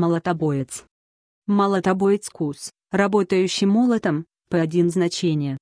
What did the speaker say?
Молотобоец. Молотобоец кус, работающий молотом, P1 значение.